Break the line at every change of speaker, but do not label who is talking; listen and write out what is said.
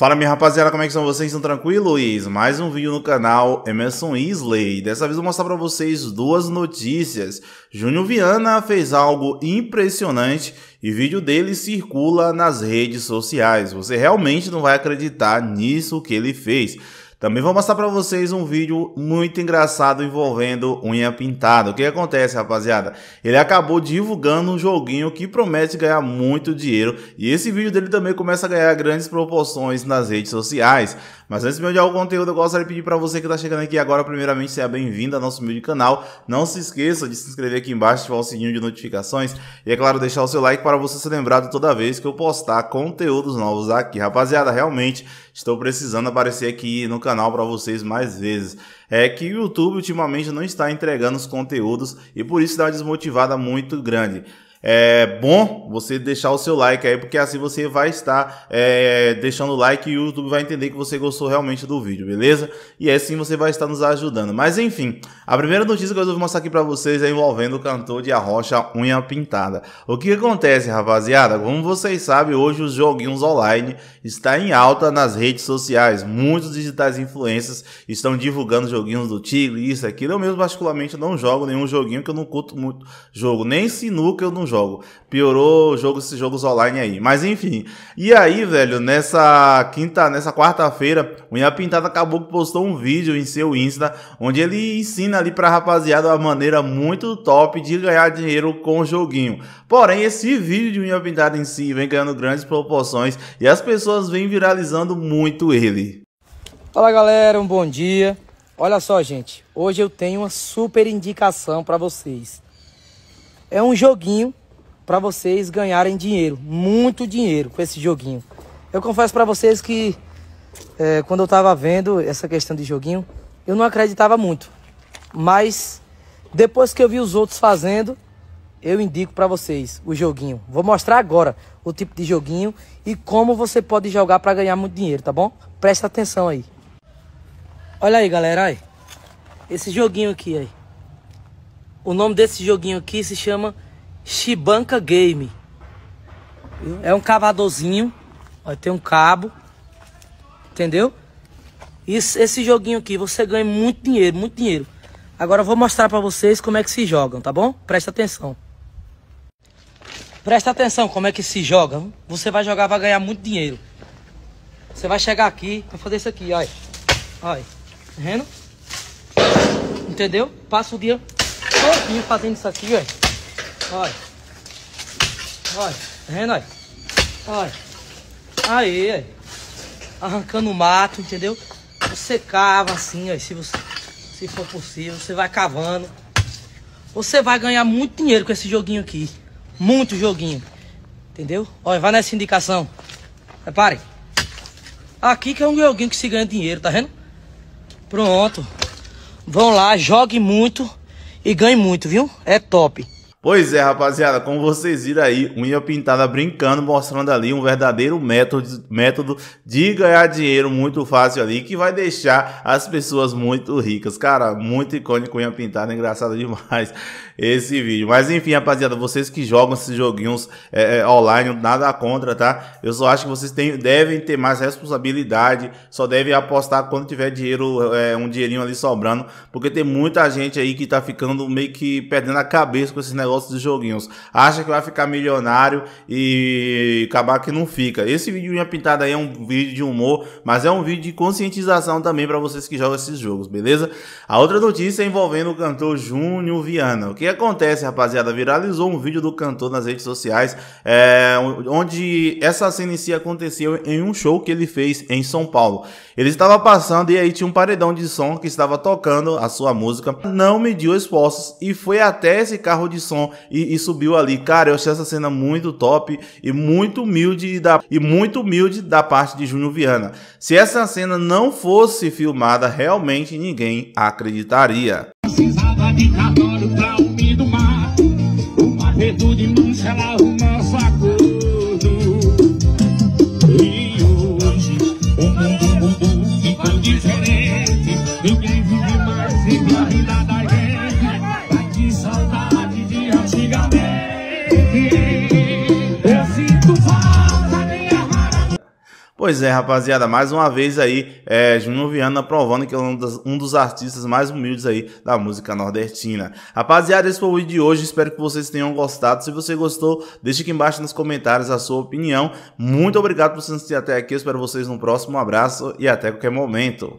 Fala minha rapaziada, como é que são vocês? Estão tranquilos? Mais um vídeo no canal Emerson Isley. Dessa vez vou mostrar para vocês duas notícias. Júnior Viana fez algo impressionante e vídeo dele circula nas redes sociais. Você realmente não vai acreditar nisso que ele fez. Também vou mostrar para vocês um vídeo muito engraçado envolvendo unha pintada. O que acontece, rapaziada? Ele acabou divulgando um joguinho que promete ganhar muito dinheiro e esse vídeo dele também começa a ganhar grandes proporções nas redes sociais. Mas antes de me olhar o conteúdo, eu gostaria de pedir para você que está chegando aqui agora, primeiramente, seja bem-vindo ao nosso vídeo canal. Não se esqueça de se inscrever aqui embaixo, ativar o sininho de notificações e, é claro, deixar o seu like para você ser lembrado toda vez que eu postar conteúdos novos aqui. Rapaziada, realmente estou precisando aparecer aqui no canal canal para vocês mais vezes. É que o YouTube ultimamente não está entregando os conteúdos e por isso dá uma desmotivada muito grande é bom você deixar o seu like aí, porque assim você vai estar é, deixando o like e o YouTube vai entender que você gostou realmente do vídeo, beleza? E assim você vai estar nos ajudando. Mas enfim, a primeira notícia que eu vou mostrar aqui para vocês é envolvendo o cantor de Arrocha Unha Pintada. O que acontece, rapaziada? Como vocês sabem, hoje os joguinhos online está em alta nas redes sociais. Muitos digitais influencers estão divulgando joguinhos do Tigre, isso, aquilo. Eu mesmo particularmente não jogo nenhum joguinho que eu não curto muito jogo. Nem sinuca eu não jogo. Piorou jogos, esses jogos online aí. Mas enfim. E aí, velho, nessa quinta, nessa quarta-feira, o Pintada acabou que postou um vídeo em seu Insta, onde ele ensina ali pra rapaziada uma maneira muito top de ganhar dinheiro com o joguinho. Porém, esse vídeo de Unha Pintada em si vem ganhando grandes proporções e as pessoas vêm viralizando muito ele. Fala galera, um bom dia. Olha só, gente, hoje eu
tenho uma super indicação para vocês. É um joguinho para vocês ganharem dinheiro, muito dinheiro com esse joguinho. Eu confesso para vocês que é, quando eu estava vendo essa questão de joguinho, eu não acreditava muito. Mas depois que eu vi os outros fazendo, eu indico para vocês o joguinho. Vou mostrar agora o tipo de joguinho e como você pode jogar para ganhar muito dinheiro, tá bom? Presta atenção aí. Olha aí, galera, aí. Esse joguinho aqui aí. O nome desse joguinho aqui se chama Shibanka Game. É um cavadorzinho. Ó, tem um cabo. Entendeu? esse joguinho aqui, você ganha muito dinheiro, muito dinheiro. Agora eu vou mostrar pra vocês como é que se jogam, tá bom? Presta atenção. Presta atenção como é que se joga. Você vai jogar, vai ganhar muito dinheiro. Você vai chegar aqui, vai fazer isso aqui, olha. Olha. Tá vendo? Entendeu? Passa o dia todinho fazendo isso aqui, olha. Olha. Olha. Tá vendo, olha? Olha. Aí, Arrancando o mato, entendeu? Você cava assim, ó. Se, você, se for possível, você vai cavando. Você vai ganhar muito dinheiro com esse joguinho aqui. Muito joguinho. Entendeu? Olha, vai nessa indicação. Reparem. Aqui que é um joguinho que se ganha dinheiro, tá vendo? Pronto. Vão lá,
jogue muito e ganhe muito, viu? É top. Pois é, rapaziada, como vocês viram aí, unha pintada brincando, mostrando ali um verdadeiro método, método de ganhar dinheiro muito fácil ali, que vai deixar as pessoas muito ricas. Cara, muito icônico unha pintada, engraçado demais esse vídeo. Mas enfim, rapaziada, vocês que jogam esses joguinhos é, é, online, nada contra, tá? Eu só acho que vocês têm, devem ter mais responsabilidade, só devem apostar quando tiver dinheiro, é, um dinheirinho ali sobrando, porque tem muita gente aí que tá ficando meio que perdendo a cabeça com esses negócios negócio dos joguinhos. Acha que vai ficar milionário e acabar que não fica. Esse vídeo pintado aí é um vídeo de humor, mas é um vídeo de conscientização também para vocês que jogam esses jogos, beleza? A outra notícia é envolvendo o cantor Júnior Viana. O que acontece, rapaziada? Viralizou um vídeo do cantor nas redes sociais, é, onde essa cena em si aconteceu em um show que ele fez em São Paulo. Ele estava passando e aí tinha um paredão de som que estava tocando a sua música, não mediu esforços e foi até esse carro de som som e, e, subiu ali. Cara, eu achei essa cena muito top e muito humilde da, e muito humilde da parte de Júnior Viana. Se essa cena não fosse filmada, realmente ninguém acreditaria. Precisava de pra Pois é, rapaziada, mais uma vez aí, é, Júnior Viana provando que é um dos, um dos, artistas mais humildes aí da música nordestina. Rapaziada, esse foi o vídeo de hoje, espero que vocês tenham gostado. Se você gostou, deixe aqui embaixo nos comentários a sua opinião. Muito obrigado por vocês assistir até aqui, eu espero vocês no próximo, um abraço e até qualquer momento.